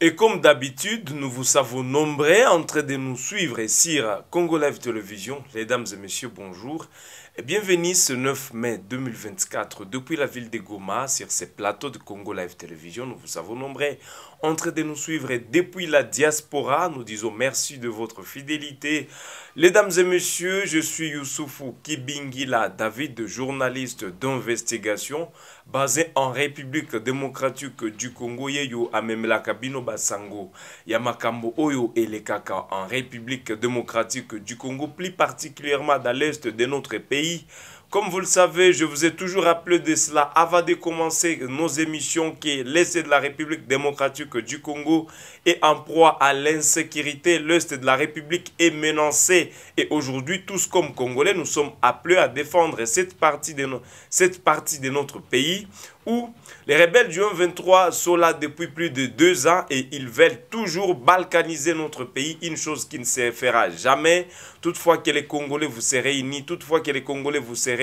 Et comme d'habitude, nous vous savons nombreux en train de nous suivre à Congo Live Les dames et messieurs, bonjour. Eh Bienvenue ce 9 mai 2024 depuis la ville de Goma sur ces plateaux de Congo Live Télévision. Nous vous avons nombreux en de nous suivre depuis la diaspora. Nous disons merci de votre fidélité. Les dames et messieurs, je suis Youssoufou Kibingila David, journaliste d'investigation basé en République démocratique du Congo yeyo la Kabino basango Oyo et oyo elekaka en République démocratique du Congo plus particulièrement dans l'est de notre pays we Comme vous le savez, je vous ai toujours appelé de cela avant de commencer nos émissions qui est l'Est de la République démocratique du Congo est en proie à l'insécurité. L'Est de la République est menacé et aujourd'hui, tous comme Congolais, nous sommes appelés à défendre cette partie de, cette partie de notre pays où les rebelles du 1-23 sont là depuis plus de deux ans et ils veulent toujours balkaniser notre pays, une chose qui ne se fera jamais. Toutefois que les Congolais vous serez unis, toutefois que les Congolais vous serez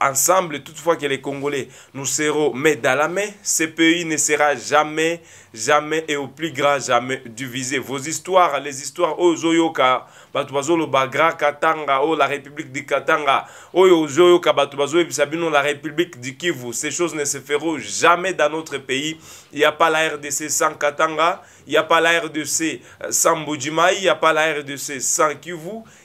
ensemble, toutefois que les Congolais, nous serons mais dans la main, ce pays ne sera jamais, jamais et au plus grand jamais divisé. Vos histoires, les histoires oh, Zoyoka le Bagra Katanga, oh la République du Katanga, oh, oh, Zoyoka, Batubazo Sabino, la République du Kivu, ces choses ne se feront jamais dans notre pays. Il n'y a pas la RDC sans Katanga, il n'y a pas la RDC euh, sans Boudjimaï, il n'y a pas la RDC sans Kivu,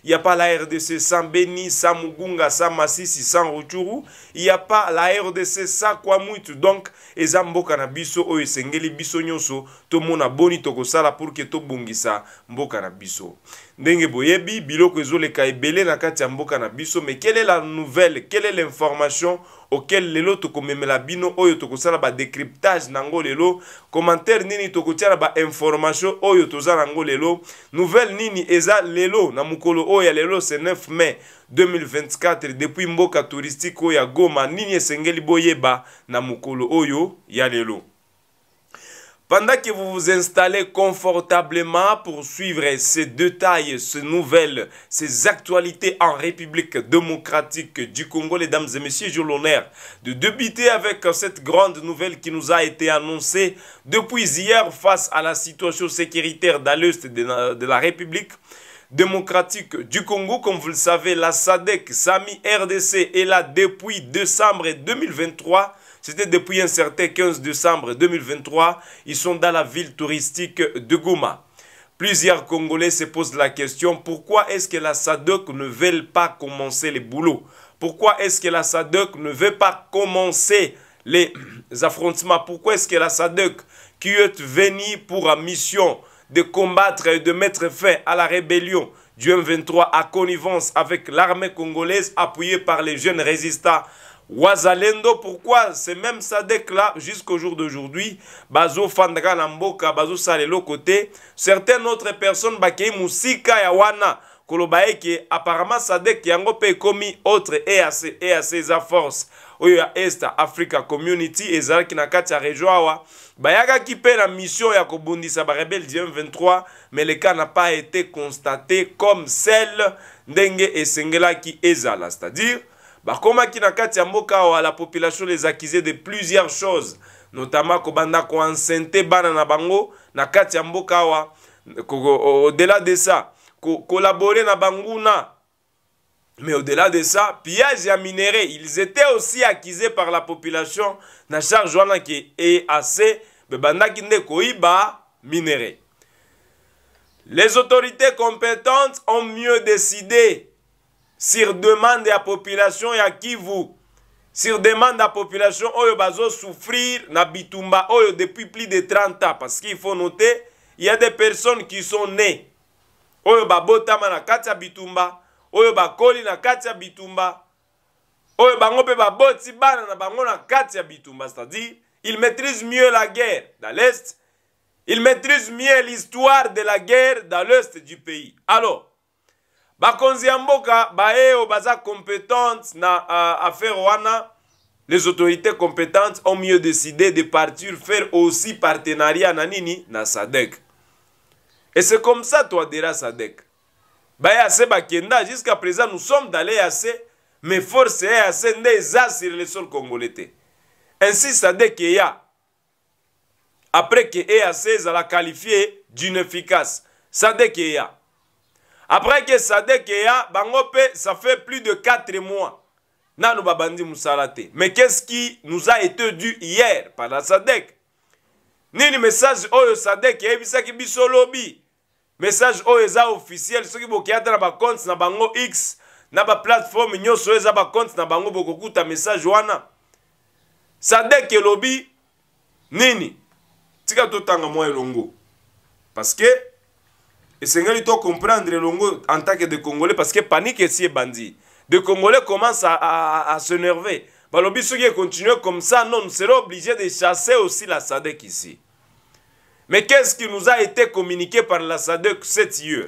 il n'y a pas la RDC sans Beni, sans Mugunga, masisi sans rutshuru ya pa la rdc sakwa mwitu donc eza mboka na biso oyo esengeli biso nyonso tomona boni tokosala pour ke tobongisa mboka na biso ndenge boyebi biloko ezoleka ebele na kati ya mboka na biso me kele la nouvelle kele l'information auquel lelo tokomemela bino oyo tokosala badécryptage nango lelo commentaire nini tokotiala bainformation oyo toza nango lelo nouvelle nini eza lelo na mokolo oyo ya lelo se 9 mai 2024 depuis mboka touristique oyo ya goma nini esengeli boyeba na mokolo oyo ya lelo Pendant que vous vous installez confortablement pour suivre ces détails, ces nouvelles, ces actualités en République démocratique du Congo, lesdames et messieurs, j'ai l'honneur de débuter avec cette grande nouvelle qui nous a été annoncée depuis hier face à la situation sécuritaire dans l'Est de la République démocratique du Congo. Comme vous le savez, la SADEC, SAMI, RDC est là depuis décembre 2023 c'était depuis un certain 15 décembre 2023. Ils sont dans la ville touristique de Goma. Plusieurs Congolais se posent la question pourquoi est-ce que la SADC ne veut pas commencer les boulots Pourquoi est-ce que la SADC ne veut pas commencer les affrontements Pourquoi est-ce que la SADC, qui est venue pour mission de combattre et de mettre fin à la rébellion du M23 à connivence avec l'armée congolaise appuyée par les jeunes résistants wazalendo pourquoi c'est même sadek là jusqu'au jour d'aujourd'hui Bazo na mboka sale eloko côté, certaines autres personnes Baké Moussika ya wana apparemment sadek yango commis autre eac eac za force ou ya est africa community ezaki na kati ya région awa pe na mission ya kobundisa barebele du 23 mais le cas n'a pas été constaté comme celle Sengela qui ezala c'est-à-dire bakomaki na kati ya mboka awa la population les accusé de plusieurs choses notamment kobanda koensente bana na bango na kati ya mboka awa au-delà de ça kolabore na banguna mais au-delà de ça pillage ya minere ils étaient aussi accusés par la population na charge wana ke eac bebandaki nde koyiba minere les autorités compétentes ont mieux décidé sur demande la population y a qui vous sur demande la population oyo bazo souffrir na bitumba oyo depuis plus de 30 ans parce qu'il faut noter il y a des personnes qui sont nées oyo babotama na ya bitumba oyo bakoli na katia bitumba oyo bango pe baboti bana na bango na katia bitumba c'est-à-dire ils maîtrisent mieux la guerre dans l'est ils maîtrisent mieux l'histoire de la guerre dans l'est du pays alors bakonzi ya mboka baye oyo baza compétente na uh, affaire wana les autorités compétentes ont mieux décidé de partir faire aussi partenariat na nini na sadek et c'est comme ça toadera sadek baye ase bakenda jusqu'à présent nous sommes dans l'eac mais force eac nde eza sur le sol congolais te ainsi sadek eya après que eac ezala qualifié d'une efficace sadek eya après ke sadek eya bango mpe ça fait plus de 4 mois nano babandi mosala te mais qu'est-ce qui nous a été dû hier par la sadek nini message oyo sadek eyebisaki biso lobi message oyo eza officiel soki bokeya ta na bacompte na bango x na baplateforme nyonso oyo eza bacompte na bango bokokuta message wana sadek elobi nini tika totanga mwa elongo parce que Et esengeli comprendre comprendre en tant que de congolais parce que panique est bandit. de congolais commence à, à, à s'énerver balobi soki comme ça non nous serons obligés de chasser aussi la SADEC ici mais qu'est-ce qui nous a été communiqué par la SADEC cette hier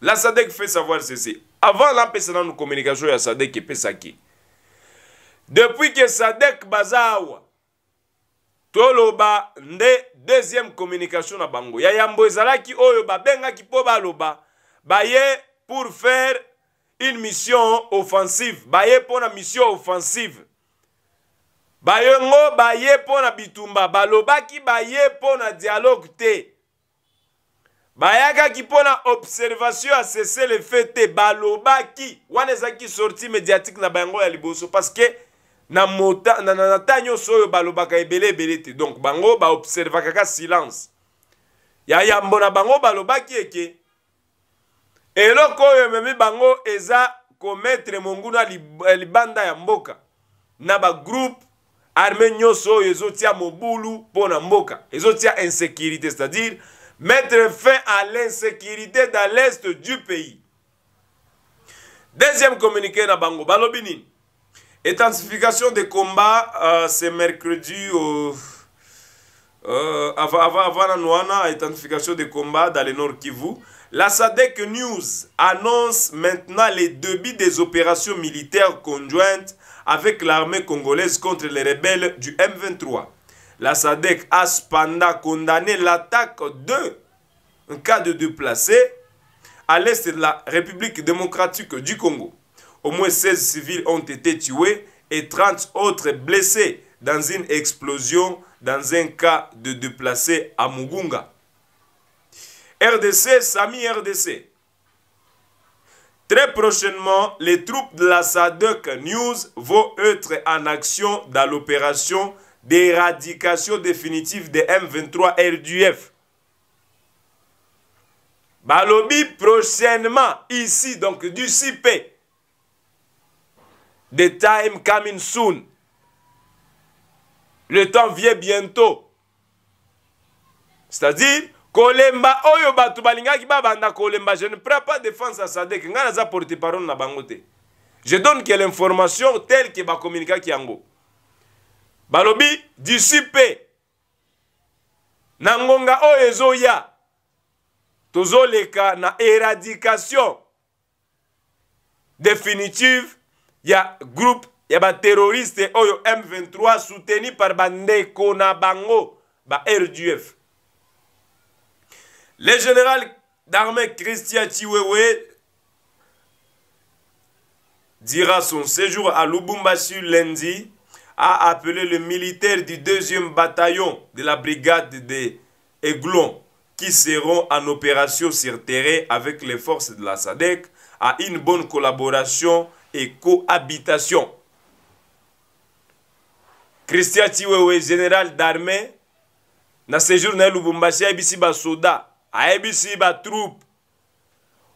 la SADEC fait savoir ceci avant lampesana nous communication SADEC et Pesaki. depuis que SADEC Bazawa toloba nde deuxième communication na bango ya yambo ezalaki oyo babengaki mpo baloba baye pour faire une mission offensive baye mpo na mission offensive bayengo baye mpo na bitumba balobaki baye mpo na dialogue te bayakaki mpo na observation ya sese le fe te balobaki wana ezalaki sorti médiatique na bango ya liboso parce que na ntan nyonso oyo balobaka ebele ebele te donc bango baobservaka kaka silence ya yambo na bango balobaki eke eloko oyo ememi bango eza kometre monguna eh, libanda ya mboka na bagroupe arme nyonso oyo ezotia mobulu mpo na mboka ezotia insécurité c'est-à-dire mettre fin à l'insécurité dans l'est du pays deuxième communiqué na bango balobi nini Intensification des combats euh, c'est mercredi au... Euh, avant, avant, des combats dans le Nord Kivu. La SADEC News annonce maintenant les débuts des opérations militaires conjointes avec l'armée congolaise contre les rebelles du M23. La SADEC a cependant condamné l'attaque de un cas de déplacés à l'est de la République démocratique du Congo. Au moins 16 civils ont été tués et 30 autres blessés dans une explosion dans un cas de déplacés à Mugunga. RDC, Sami RDC. Très prochainement, les troupes de la SADC News vont être en action dans l'opération d'éradication définitive des M23 RDF. Balobi prochainement, ici, donc du CIP, The time coming soon. Le temps vient bientôt. C'est-à-dire, kolemba oyo bato balingaki babanda kolemba je ne prends pas défense à sadek ngai naza porte parole na bango te je donne que l'information telle ke bakomunikaki yango balobi disi mpe na ngonga oyo ezoya tozoleka na éradication définitive y ya groupe terroriste oyo M23 soutenu par bandeko na bango RDF le général d'armée Christian Tiwewe dira son séjour à Lubumbashi lundi a appelé le militaire du deuxième bataillon de la brigade des Eglons qui seront en opération sur terrain avec les forces de la SADEC à une bonne collaboration et cohabitation. Christian Chiwewe, général d'armée, na séjour na Lubumbashi ayebisi basoda ayebisi batroupe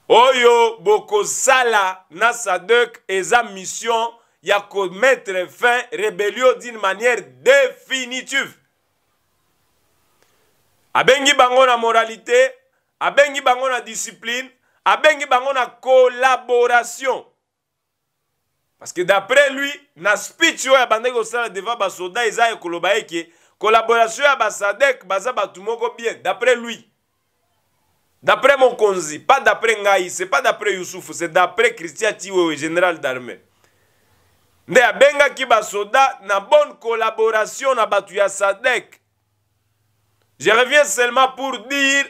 oyo bokosala na sadek eza mission ya komettre fin rébellion d'une manière définitive abengi bango na moralité abengi bango na discipline abengi bango na collaboration parce que d'après lui na speech ya bandeko sala devant basoda eza eke collaboration ya Sadek baza bien d'après lui d'après mon konzi, pas d'après ngai c'est pas d'après Youssouf, c'est d'après christian tiwewe général d'armée nde y basoda na bonne collaboration na sadek je reviens seulement pour dire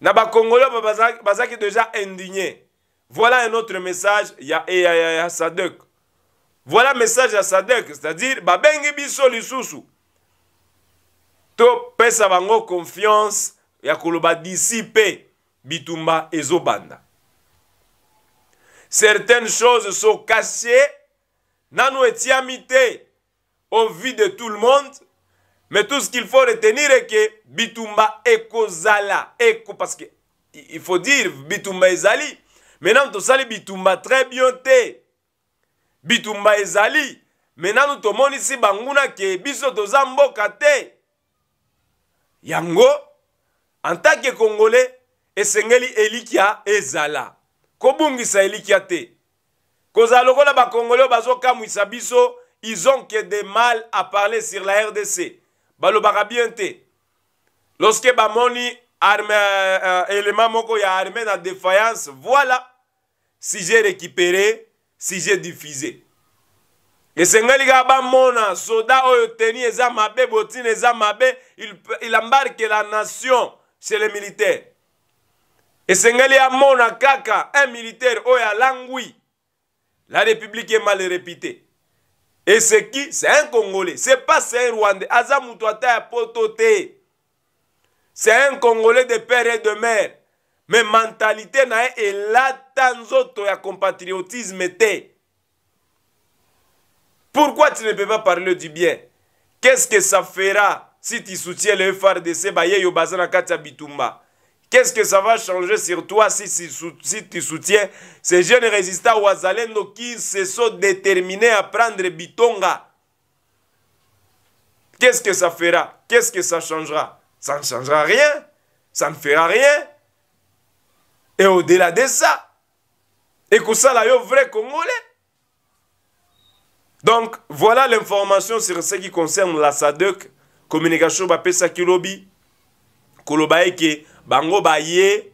na congolais est déjà indigné voilà un autre message, ya ya Sadek. Voilà un message à Sadek, c'est-à-dire, babengi biso lisusu. To pesa bango confiance, ya koloba disipe, bitumba ezobanda. Certaines choses sont cassées nanu etiamite, au vu de tout le monde, mais tout ce qu'il faut retenir est que bitumba ekozala, eko, parce que, il faut dire, bitumba ezali, me nanu tosali bitumba très bien te bitumba ezali me nanu tomonisi banguna ke biso toza mboka te yango en tant que congolais esengeli elikya ezala kobungisa elikya te kozala lokola bakongole oyo bazokamwisa biso ils ont que des mal à parler sur la rdc balobaka bien te loske bamoni éléments euh, euh, élément moko ya armée na défaillance voilà si j'ai récupéré si j'ai diffusé esengeli ba mona soda oyo tenir za mabe botine za mabe il, il embarque la nation chez les militaires esengeli amona kaka un militaire oyo langui la république est mal répétée. et c'est qui c'est un congolais c'est pas c'est un rwandais azamu moto ya pototé c'est un Congolais de père et de mère. Mais mentalité n'a pas y ya compatriotisme Pourquoi tu ne peux pas parler du bien Qu'est-ce que ça fera si tu soutiens le FRDC bah, Qu'est-ce que ça va changer sur toi si, si tu soutiens ces jeunes résistants ouazalendo qui se sont déterminés à prendre Bitonga Qu'est-ce que ça fera Qu'est-ce que ça changera Ça ne changera rien. Ça ne fera rien. Et au-delà de ça, et que ça, là, est vrai Congolais. Donc, voilà l'information sur ce qui concerne la SADC, e communication Bapesa Kilobi, Kolobaeke, Bango Baye,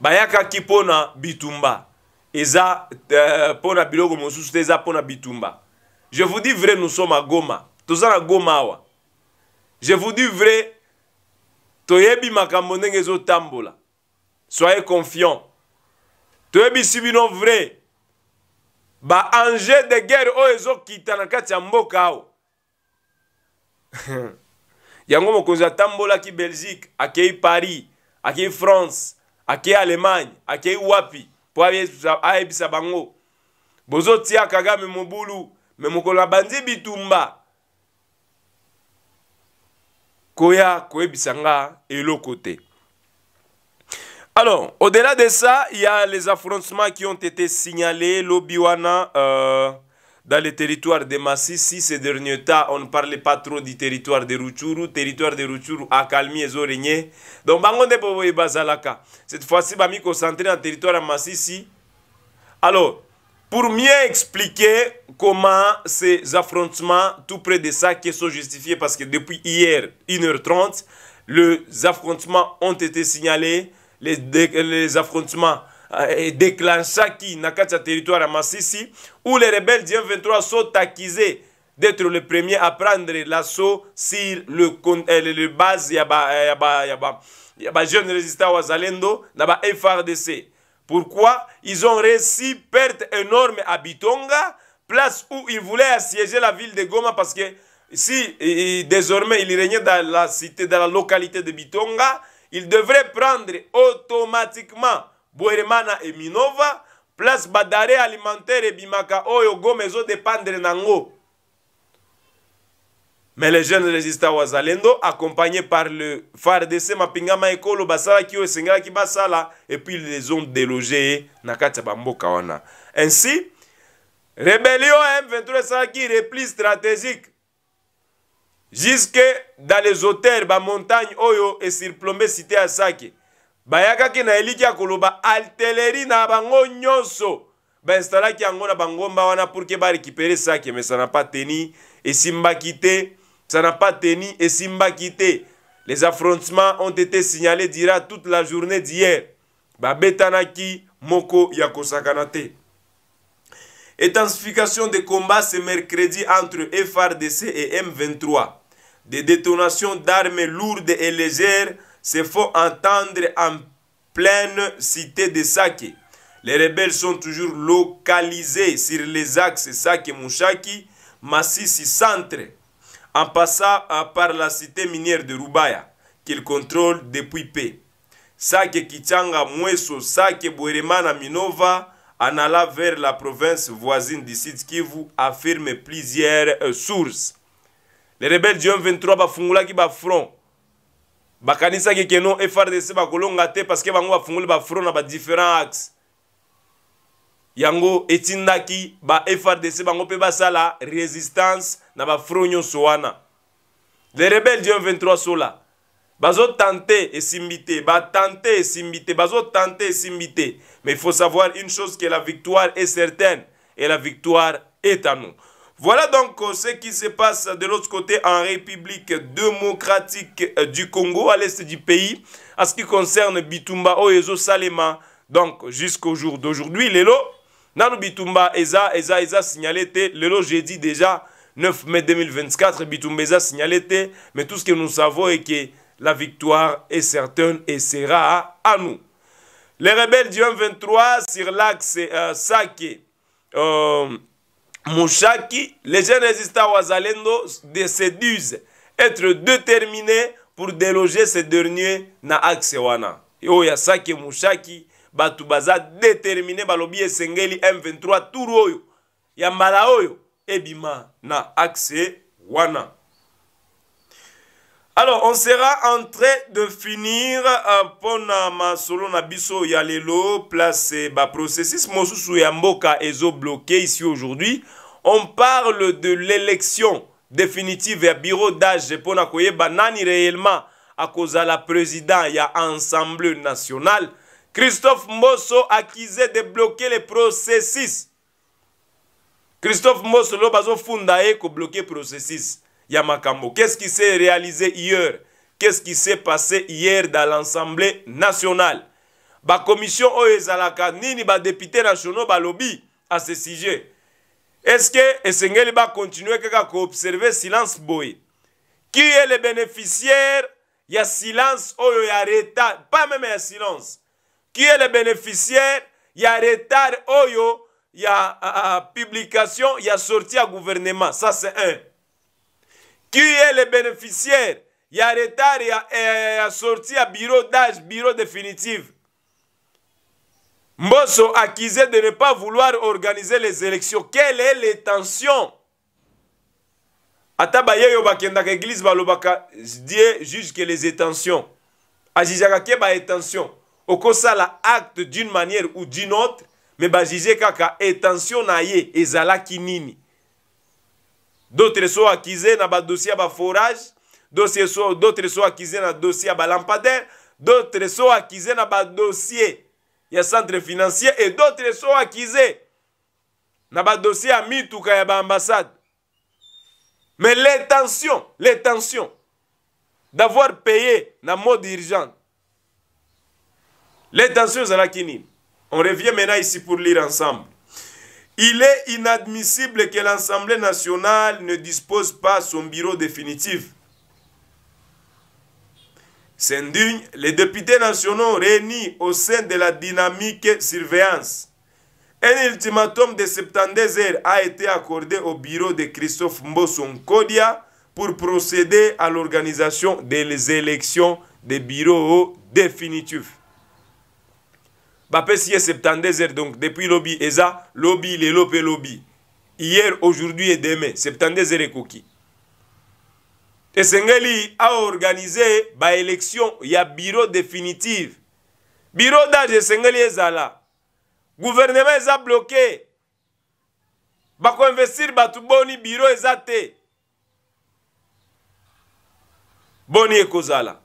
Bayaka Kipona Bitumba. Eza euh, Pona Biloko Mosusu, Eza Pona Bitumba. Je vous dis vrai, nous sommes à Goma. Tout ça à Goma. Je vous dis vrai, toyebi makambo ndenge ezotambola soyez confiant toyebisi bino vrai baange de guerre oyo ezokita na kati ya mboka awa yango mokonzi atambolaki belgique akei paris akei france akei allemagne akei wapi mpo ayebisa bango bozotia kagame mobulu me mokolo abandi bitumba koya koyebisa et l'autre côté. alors au-delà de ça il y a les affrontements qui ont été signalés L'Obiwana, euh, dans le territoire de Massisi, ces derniers temps on ne parlait pas trop du territoire de Ruchuru territoire de Ruchuru calmé les régné donc bango de po bazalaka cette fois-ci concentré en territoire de Massisi. alors pour mieux expliquer comment ces affrontements tout près de ça qui sont justifiés parce que depuis hier 1h30, les affrontements ont été signalés, les, les affrontements euh, déclenchés dans le territoire à Massissi, où les rebelles du 23 sont accusés d'être les premiers à prendre l'assaut sur le, euh, le base yaba, euh, yaba, yaba, résistance jeune résistant dans le FRDC. Pourquoi ils ont réussi perte énorme à Bitonga, place où ils voulaient assiéger la ville de Goma parce que si désormais il régnait dans la cité, dans la localité de Bitonga, il devrait prendre automatiquement Boeremana et Minova, place Badare alimentaire et Bimaka Oyo Goma dépendre Nango. mais les jeunes résistants wazalendo accompagnés par le FARDC mapingama ekolo basalaki oyo esengelaki basala et puis ils les ont délogés na kati ya bamboka wana ainsi rébellion m23 esalaki repli stratégique jusque dans les hauteurs bamontagne oyo esirplombe cité ya sake bayakaki na eliki ya koloba artillerie na bango nyonso bainstallaki yango na bangomba wana pour ke barécupere sake mesana pa teni esimbaki te Ça n'a pas tenu et Simba quitté. Les affrontements ont été signalés, dira, toute la journée d'hier. Babetanaki, Moko, Yakosakanate. Intensification des combats ce mercredi entre FRDC et M23. Des détonations d'armes lourdes et légères se font entendre en pleine cité de Sake. Les rebelles sont toujours localisés sur les axes Sake-Mouchaki, Massissi-Centre, en passant par la cité minière de Rubaya, qu'il contrôle depuis peu. Sake Kichanga Mweso, Sake Bweremana Minova, en alla vers la province voisine du Sud Kivu, affirme plusieurs euh, sources. Les rebelles du 23 bafungulaki bafront bakanisaki ke non frdc bakolonga te parce que bango bafunguli bafront na badifférent axe yango etindaki ba frdc bango mpe basala résistance na Les rebelles wana les rebelles du 23 sola bazotante tenté tenter et esimbi Bazo tenté et simiter mais il faut savoir une chose que la victoire est certaine et la victoire est à nous Voilà donc euh, ce qui se passe de l'autre côté en République démocratique euh, du Congo, à l'est du pays, En ce qui concerne Bitumba, Oezo, Salema. Donc, jusqu'au jour d'aujourd'hui, les Nanou bitumba eza eza eza signalé le lo jeudi déjà 9 mai 2024 bitumba eza signalé mais tout ce que nous savons est que la victoire est certaine et sera à nous les rebelles du m 23 sur l'axe euh, Sake euh, Mouchaki, les jeunes résistants wazalendo séduisent être déterminés pour déloger ces derniers na l'axe wana oh, y a Sake Mouchaki bato baza determine balobi esengeli m23 tour oyo ya mbala oyo ebima na axe wana alors on sera en train de finir mpona euh, masolo na biso ya lelo place baprocessus mosusu ya mboka ezobloke ici aujourd'hui on parle de l'élection définitive ya bureau d'age mpona koyeba nani réellement akozala président ya ensemble national Christophe Mbosso accusé de bloquer le processus. Christophe Mbosso lo bazo funda e ko bloquer processus ya makambo. Qu'est-ce qui s'est réalisé hier? Qu'est-ce qui s'est passé hier dans l'Assemblée nationale? Ba commission oyo ezalaka nini ba députés nationaux ba lobby à ce sujet. Est-ce que esengeli ba continuer kaka ko observer silence boy? Qui est le bénéficiaire ya silence oyo ya reta pas même ya silence? qui est le bénéficiaire Il y a retard Il y a, a, euh, euh, publication a sortie à gouvernement ça c'est un qui est le bénéficiaire Il y a retard Il y a euh, sortie à bureau d'âge bureau définitif Mboso accusé de ne pas vouloir organiser les élections quelle est l'intention tensions baye oyo juge que les tensions azizaka ke okosala acte d'une manière ou d'une autre me bazize kaka intention na ye ezalaki nini d'autres so akize na badossier ya baforage d'autres so akize na dossier ya balampadaire d'autres so akize na badossier ya centre financier et d'autres so akize na badossier ya mituka ya baambassade mais l'intention l'intention d'avoir payé na mode urgente Les danseuses à On revient maintenant ici pour lire ensemble. Il est inadmissible que l'Assemblée nationale ne dispose pas son bureau définitif. C'est indigne. Les députés nationaux réunis au sein de la dynamique surveillance. Un ultimatum de septembre heures a été accordé au bureau de Christophe mboson Kodia pour procéder à l'organisation des élections des bureaux définitifs. bapesi ye 72 heures donc depuis lobi eza lobi lelo mpe lobi hier aujourd'hui et demain 72 heures ekoki esengeli aorganize baélection ya bureau définitive bureau dage esengeli ezala gouvernement eza bloqué bakoinvestir bato boni bureau eza te boni ekozala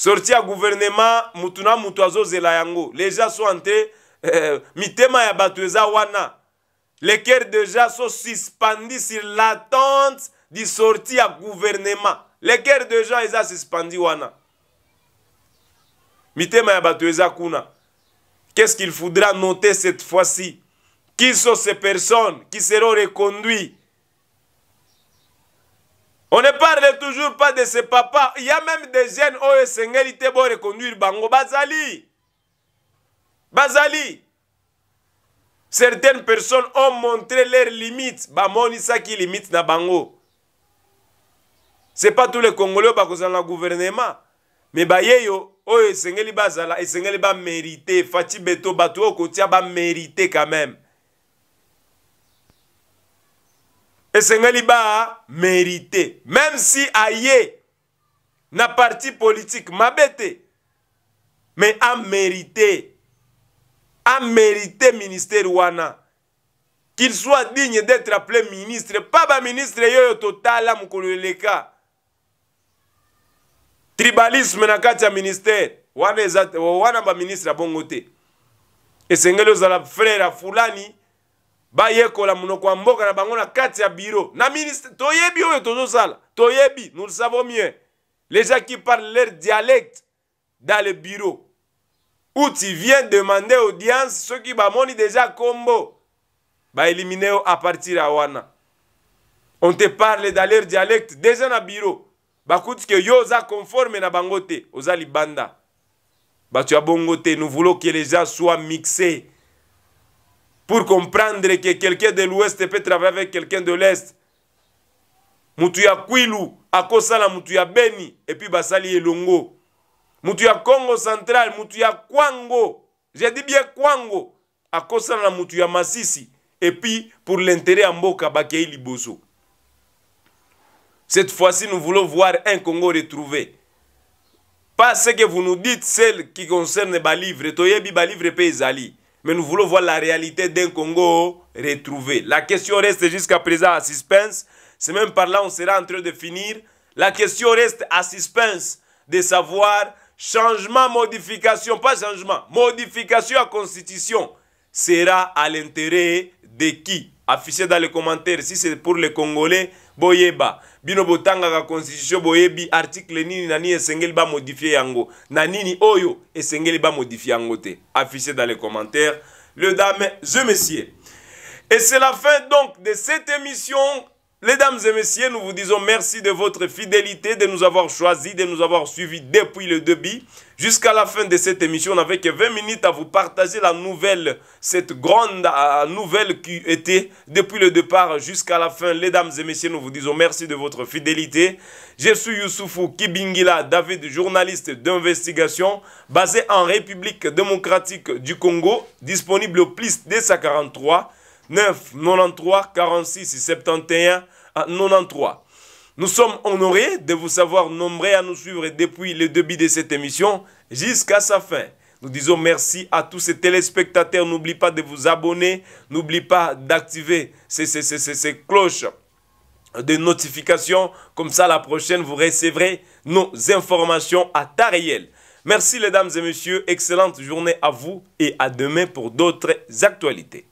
sorti ya guvernema mutu na mutu azozela yango leja so ante euh, mitema ya bato eza wana lecoeur deja so suspendi sur l'attente du sorti ya guvernema lecoeur deja eza suspendi wana mitema ya bato eza kuna qu'est-ce qu'il faudra noter cette fois-ci qui sont ces personnes qui seront reconduits On ne parle toujours pas de ses papas. Il y a même des jeunes où Sengeli Tebo reconduire Bango Bazali. Bazali. Certaines personnes ont montré leurs limites. Bamoni qui limite na Bango. C'est pas tous les Congolais qui dans le gouvernement. Mais bayeyo oyo esengeli bazala esengeli ba mériter Fati Beto Batou, Kotia, ba mériter quand même. esengeli bamérite même si aye na parti politique mabe te me amérite amérite ministère wana qu'il soit digne d'être appelé ministre pas baministre yoyo totala mokolo eleka tribalisme na kati ya ministère wana eza wana baministre abongo te esengeli ozala frere fulani bayekola munoko ya mboka na bango na kati ya biro na ministre toyebi oyo tozosala toyebi nous le savons mieux les gens qui parlent leur dialecte dans le bureau où tu viens demander audience soki bamoni déjà kombo baelimine yo à partir ya wana on te parle dans leur dialecte déjà na biro bakuti ke yo oza conforme na bango te oza libanda bato ya bongo te nous voulons que les gens soient mixés pour comprendre que quelqu'un de l'Ouest peut travailler avec quelqu'un de l'Est. Mutu ya Kwilu, akosala mutu ya Beni, et puis basali Elongo. Mutu ya Congo central, mutu Kwango, j'ai dit bien Kwango, akosala mutu ya Masisi, et puis pour l'intérêt à Mboka Bakei Liboso. Cette fois-ci, nous voulons voir un Congo retrouvé. Pas ce que vous nous dites, celle qui concerne les livre, Toyebi, livre pe ezali. Mais nous voulons voir la réalité d'un Congo retrouvé. La question reste jusqu'à présent à suspense. C'est même par là on sera en train de finir. La question reste à suspense de savoir changement, modification, pas changement, modification à constitution sera à l'intérêt de qui Affichez dans les commentaires si c'est pour les Congolais, boyeba binobotanga la constitution boyebi article nini et nini ba modifié yango na nini oyo esengeli modifier yango te affichez dans les commentaires le dame je monsieur et c'est la fin donc de cette émission Mesdames et messieurs, nous vous disons merci de votre fidélité, de nous avoir choisis, de nous avoir suivis depuis le début jusqu'à la fin de cette émission. On n'avait que 20 minutes à vous partager la nouvelle, cette grande euh, nouvelle qui était depuis le départ jusqu'à la fin. Mesdames et messieurs, nous vous disons merci de votre fidélité. Je suis Youssoufou Kibingila David, journaliste d'investigation basé en République démocratique du Congo, disponible au PLIS 243 9 93 46 71 93. Nous sommes honorés de vous savoir nombreux à nous suivre depuis le début de cette émission jusqu'à sa fin. Nous disons merci à tous ces téléspectateurs. N'oubliez pas de vous abonner. N'oubliez pas d'activer ces, cloches de notification. Comme ça, la prochaine, vous recevrez nos informations à ta réel. Merci, les dames et messieurs. Excellente journée à vous et à demain pour d'autres actualités.